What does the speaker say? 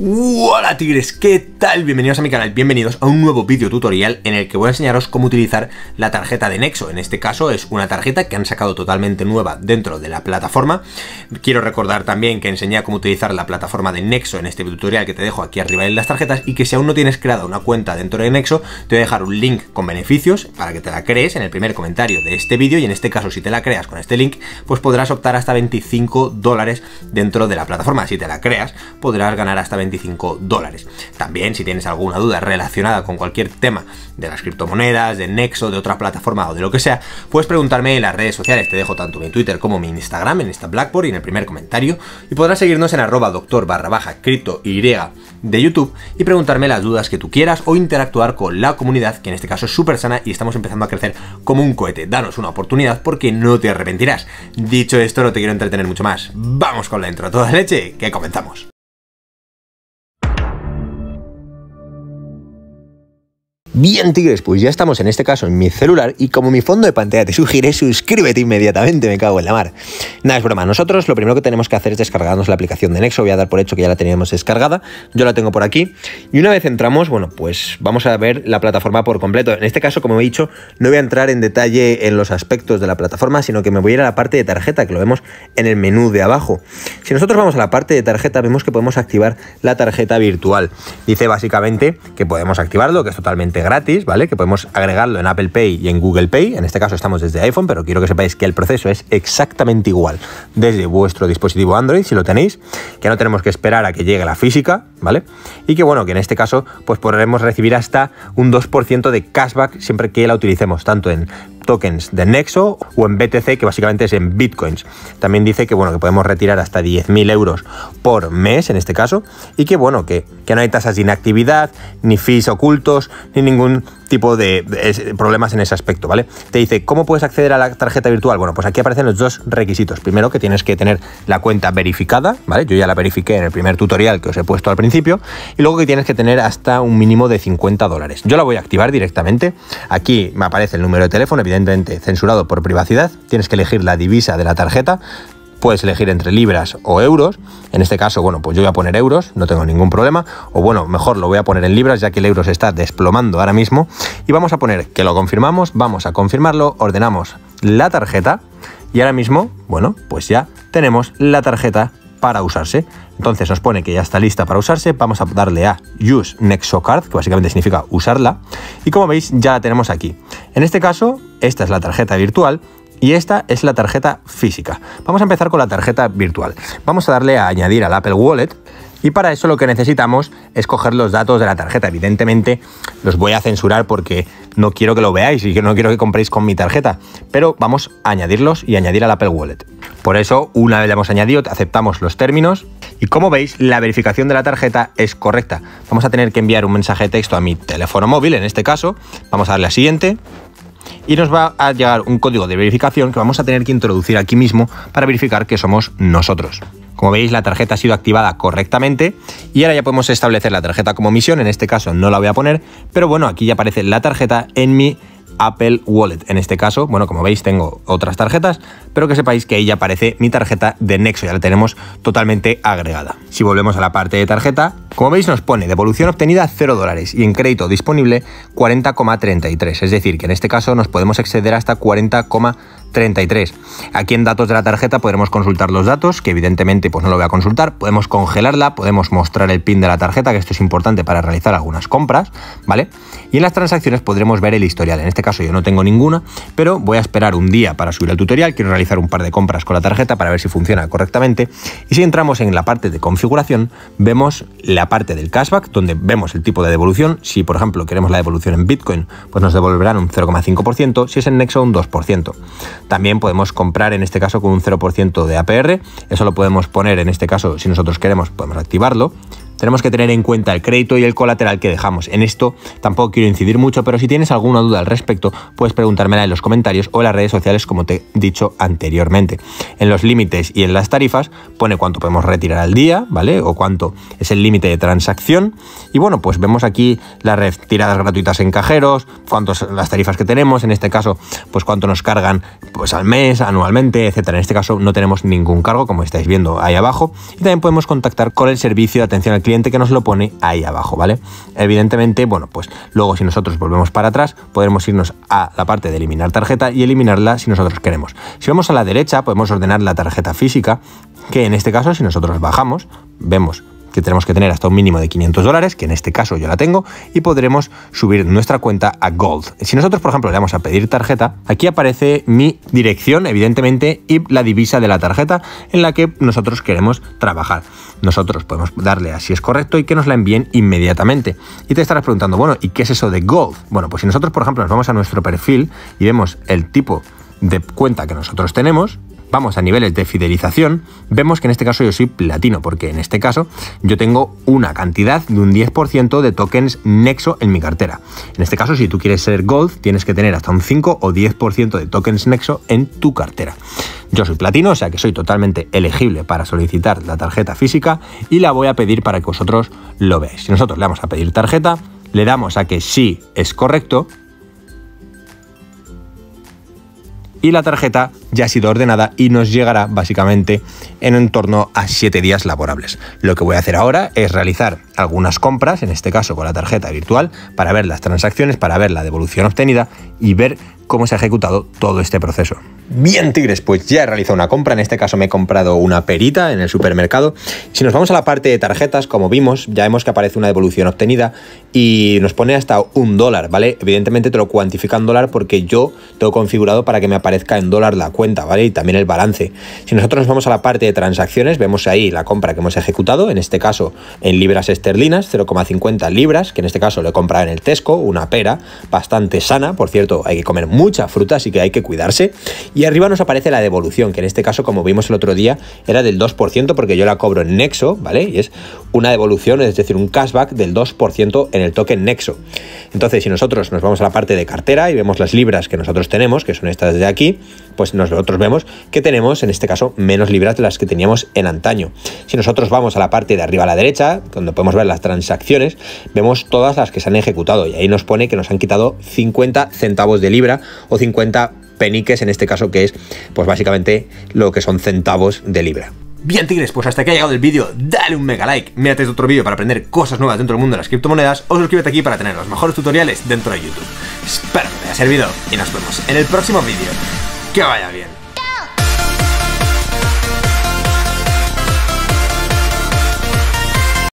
Hola Tigres, ¿qué tal? Bienvenidos a mi canal, bienvenidos a un nuevo vídeo tutorial en el que voy a enseñaros cómo utilizar la tarjeta de Nexo. En este caso es una tarjeta que han sacado totalmente nueva dentro de la plataforma. Quiero recordar también que enseñé cómo utilizar la plataforma de Nexo en este tutorial que te dejo aquí arriba en las tarjetas y que si aún no tienes creada una cuenta dentro de Nexo, te voy a dejar un link con beneficios para que te la crees en el primer comentario de este vídeo y en este caso si te la creas con este link, pues podrás optar hasta 25 dólares dentro de la plataforma. Si te la creas, podrás ganar hasta 25 dólares. También si tienes alguna duda relacionada con cualquier tema de las criptomonedas, de Nexo, de otra plataforma o de lo que sea, puedes preguntarme en las redes sociales. Te dejo tanto mi Twitter como mi Instagram, en esta Blackboard y en el primer comentario. Y podrás seguirnos en arroba doctor barra baja cripto y de YouTube y preguntarme las dudas que tú quieras o interactuar con la comunidad, que en este caso es súper sana y estamos empezando a crecer como un cohete. Danos una oportunidad porque no te arrepentirás. Dicho esto, no te quiero entretener mucho más. Vamos con la intro a toda leche, que comenzamos. Bien, tigres, pues ya estamos en este caso en mi celular y como mi fondo de pantalla te sugiere, suscríbete inmediatamente, me cago en la mar. Nada, es broma, nosotros lo primero que tenemos que hacer es descargarnos la aplicación de Nexo, voy a dar por hecho que ya la teníamos descargada, yo la tengo por aquí y una vez entramos, bueno, pues vamos a ver la plataforma por completo. En este caso, como he dicho, no voy a entrar en detalle en los aspectos de la plataforma, sino que me voy a ir a la parte de tarjeta, que lo vemos en el menú de abajo. Si nosotros vamos a la parte de tarjeta, vemos que podemos activar la tarjeta virtual. Dice básicamente que podemos activarlo, que es totalmente gratis, ¿vale? Que podemos agregarlo en Apple Pay y en Google Pay. En este caso estamos desde iPhone, pero quiero que sepáis que el proceso es exactamente igual desde vuestro dispositivo Android, si lo tenéis, que no tenemos que esperar a que llegue la física, ¿vale? Y que bueno, que en este caso pues podremos recibir hasta un 2% de cashback siempre que la utilicemos, tanto en tokens de Nexo o en BTC, que básicamente es en bitcoins. También dice que, bueno, que podemos retirar hasta 10.000 euros por mes, en este caso, y que, bueno, que, no hay tasas de inactividad, ni fees ocultos, ni ningún tipo de, problemas en ese aspecto, ¿vale? Te dice, ¿cómo puedes acceder a la tarjeta virtual? Bueno, pues aquí aparecen los dos requisitos. Primero, que tienes que tener la cuenta verificada, ¿vale? Yo ya la verifiqué en el primer tutorial que os he puesto al principio. Y luego que tienes que tener hasta un mínimo de 50 dólares. Yo la voy a activar directamente. Aquí me aparece el número de teléfono, evidentemente evidentemente censurado por privacidad, tienes que elegir la divisa de la tarjeta, puedes elegir entre libras o euros. En este caso, bueno, pues yo voy a poner euros, no tengo ningún problema. O bueno, mejor lo voy a poner en libras, ya que el euro se está desplomando ahora mismo. Y vamos a poner que lo confirmamos, vamos a confirmarlo, ordenamos la tarjeta. Y ahora mismo, bueno, pues ya tenemos la tarjeta para usarse. Entonces nos pone que ya está lista para usarse, vamos a darle a Use NexoCard, que básicamente significa usarla, y como veis ya la tenemos aquí. En este caso, esta es la tarjeta virtual y esta es la tarjeta física. Vamos a empezar con la tarjeta virtual. Vamos a darle a añadir al Apple Wallet y para eso lo que necesitamos es coger los datos de la tarjeta. Evidentemente los voy a censurar porque no quiero que lo veáis y que no quiero que compréis con mi tarjeta. Pero vamos a añadirlos y añadir al Apple Wallet. Por eso, una vez le hemos añadido, aceptamos los términos. Y como veis, la verificación de la tarjeta es correcta. Vamos a tener que enviar un mensaje de texto a mi teléfono móvil, en este caso. Vamos a darle a siguiente y nos va a llegar un código de verificación que vamos a tener que introducir aquí mismo para verificar que somos nosotros. Como veis, la tarjeta ha sido activada correctamente y ahora ya podemos establecer la tarjeta como misión. En este caso no la voy a poner, pero bueno, aquí ya aparece la tarjeta en mi Apple Wallet. En este caso, bueno, como veis, tengo otras tarjetas, pero que sepáis que ahí ya aparece mi tarjeta de Nexo, ya la tenemos totalmente agregada. Si volvemos a la parte de tarjeta, como veis, nos pone devolución obtenida 0 dólares y en crédito disponible 40,33. Es decir, que en este caso nos podemos exceder hasta 40,33 33. Aquí en datos de la tarjeta podremos consultar los datos, que evidentemente pues no lo voy a consultar, podemos congelarla, podemos mostrar el PIN de la tarjeta, que esto es importante para realizar algunas compras, ¿vale? Y en las transacciones podremos ver el historial. En este caso yo no tengo ninguna, pero voy a esperar un día para subir el tutorial, quiero realizar un par de compras con la tarjeta para ver si funciona correctamente. Y si entramos en la parte de configuración, vemos la parte del cashback, donde vemos el tipo de devolución. Si por ejemplo queremos la devolución en Bitcoin, pues nos devolverán un 0,5%, si es en Nexo un 2%. También podemos comprar en este caso con un 0% de APR. Eso lo podemos poner en este caso si nosotros queremos, podemos activarlo tenemos que tener en cuenta el crédito y el colateral que dejamos. En esto tampoco quiero incidir mucho, pero si tienes alguna duda al respecto, puedes preguntármela en los comentarios o en las redes sociales como te he dicho anteriormente. En los límites y en las tarifas pone cuánto podemos retirar al día, ¿vale? O cuánto es el límite de transacción. Y bueno, pues vemos aquí las retiradas gratuitas en cajeros, cuántas las tarifas que tenemos, en este caso, pues cuánto nos cargan pues al mes, anualmente, etcétera. En este caso no tenemos ningún cargo, como estáis viendo ahí abajo. Y también podemos contactar con el servicio de atención al cliente que nos lo pone ahí abajo, ¿vale? Evidentemente, bueno, pues luego si nosotros volvemos para atrás, podemos irnos a la parte de eliminar tarjeta y eliminarla si nosotros queremos. Si vamos a la derecha, podemos ordenar la tarjeta física, que en este caso si nosotros bajamos, vemos que tenemos que tener hasta un mínimo de 500 dólares, que en este caso yo la tengo, y podremos subir nuestra cuenta a Gold. Si nosotros, por ejemplo, le damos a pedir tarjeta, aquí aparece mi dirección, evidentemente, y la divisa de la tarjeta en la que nosotros queremos trabajar. Nosotros podemos darle a si es correcto y que nos la envíen inmediatamente. Y te estarás preguntando, bueno, ¿y qué es eso de Gold? Bueno, pues si nosotros, por ejemplo, nos vamos a nuestro perfil y vemos el tipo de cuenta que nosotros tenemos, vamos a niveles de fidelización, vemos que en este caso yo soy platino, porque en este caso yo tengo una cantidad de un 10% de tokens Nexo en mi cartera. En este caso, si tú quieres ser Gold, tienes que tener hasta un 5 o 10% de tokens Nexo en tu cartera. Yo soy platino, o sea que soy totalmente elegible para solicitar la tarjeta física y la voy a pedir para que vosotros lo veáis. Si nosotros le vamos a pedir tarjeta, le damos a que sí es correcto y la tarjeta ya ha sido ordenada y nos llegará básicamente en, torno a 7 días laborables. Lo que voy a hacer ahora es realizar algunas compras, en este caso con la tarjeta virtual, para ver las transacciones, para ver la devolución obtenida y ver cómo se ha ejecutado todo este proceso. Bien, Tigres, pues ya he realizado una compra, en este caso me he comprado una perita en el supermercado. Si nos vamos a la parte de tarjetas, como vimos, ya vemos que aparece una devolución obtenida y nos pone hasta un dólar, ¿vale? Evidentemente te lo cuantifica en dólar porque yo tengo configurado para que me aparezca en dólar la cuenta, ¿vale? Y también el balance. Si nosotros nos vamos a la parte de transacciones, vemos ahí la compra que hemos ejecutado, en este caso en libras esterlinas, 0,50 libras, que en este caso lo he comprado en el Tesco, una pera bastante sana, por cierto, hay que comer mucha fruta, así que hay que cuidarse. Y arriba nos aparece la devolución, que en este caso, como vimos el otro día, era del 2%, porque yo la cobro en Nexo, ¿vale? Y es una devolución, es decir, un cashback del 2% en el token Nexo. Entonces, si nosotros nos vamos a la parte de cartera y vemos las libras que nosotros tenemos, que son estas de aquí, pues nosotros vemos que tenemos, en este caso, menos libras de las que teníamos en antaño. Si nosotros vamos a la parte de arriba a la derecha, donde podemos ver las transacciones, vemos todas las que se han ejecutado y ahí nos pone que nos han quitado 50 centavos de libra o 50 peniques, en este caso que es pues básicamente lo que son centavos de libra. Bien tigres, pues hasta que ha llegado el vídeo, dale un mega like, mírate otro vídeo para aprender cosas nuevas dentro del mundo de las criptomonedas o suscríbete aquí para tener los mejores tutoriales dentro de YouTube. Espero que te haya servido y nos vemos en el próximo vídeo. Que vaya bien.